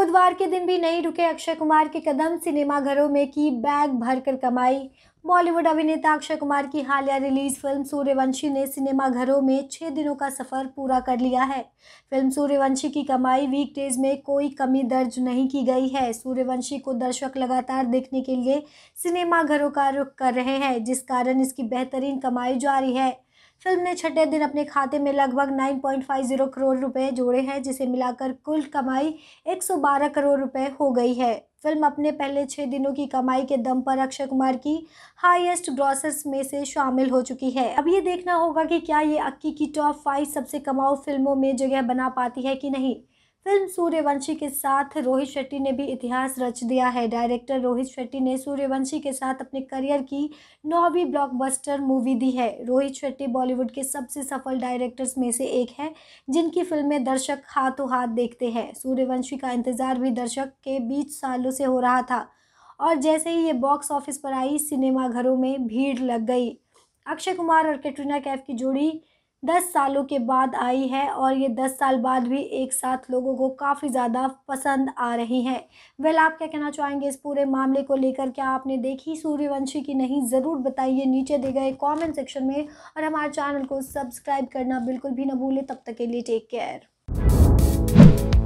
बुधवार के दिन भी नहीं रुके अक्षय कुमार के कदम सिनेमाघरों में की बैग भरकर कमाई बॉलीवुड अभिनेता अक्षय कुमार की हालिया रिलीज फिल्म सूर्यवंशी ने सिनेमाघरों में छः दिनों का सफ़र पूरा कर लिया है फिल्म सूर्यवंशी की कमाई वीकडेज में कोई कमी दर्ज नहीं की गई है सूर्यवंशी को दर्शक लगातार देखने के लिए सिनेमाघरों का रुख कर रहे हैं जिस कारण इसकी बेहतरीन कमाई जारी है फिल्म ने छठे दिन अपने खाते में लगभग 9.50 करोड़ रुपए जोड़े हैं जिसे मिलाकर कुल कमाई 112 करोड़ रुपए हो गई है फिल्म अपने पहले छः दिनों की कमाई के दम पर अक्षय कुमार की हाईएस्ट ग्रॉसर्स में से शामिल हो चुकी है अब ये देखना होगा कि क्या ये अक्की की टॉप फाइव सबसे कमाऊ फिल्मों में जगह बना पाती है कि नहीं फिल्म सूर्यवंशी के साथ रोहित शेट्टी ने भी इतिहास रच दिया है डायरेक्टर रोहित शेट्टी ने सूर्यवंशी के साथ अपने करियर की नौवीं ब्लॉकबस्टर मूवी दी है रोहित शेट्टी बॉलीवुड के सबसे सफल डायरेक्टर्स में से एक है जिनकी फिल्में दर्शक हाथों हाथ देखते हैं सूर्यवंशी का इंतजार भी दर्शक के बीच सालों से हो रहा था और जैसे ही ये बॉक्स ऑफिस पर आई सिनेमाघरों में भीड़ लग गई अक्षय कुमार और कैटरीना कैफ की जोड़ी दस सालों के बाद आई है और ये दस साल बाद भी एक साथ लोगों को काफ़ी ज़्यादा पसंद आ रही है वेल आप क्या कहना चाहेंगे इस पूरे मामले को लेकर क्या आपने देखी सूर्यवंशी की नहीं ज़रूर बताइए नीचे दे गए कमेंट सेक्शन में और हमारे चैनल को सब्सक्राइब करना बिल्कुल भी ना भूलें तब तक के लिए टेक केयर